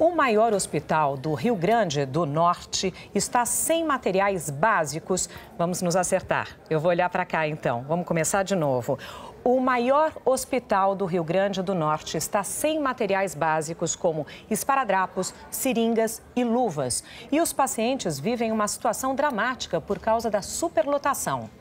O maior hospital do Rio Grande do Norte está sem materiais básicos. Vamos nos acertar. Eu vou olhar para cá então. Vamos começar de novo. O maior hospital do Rio Grande do Norte está sem materiais básicos como esparadrapos, seringas e luvas. E os pacientes vivem uma situação dramática por causa da superlotação.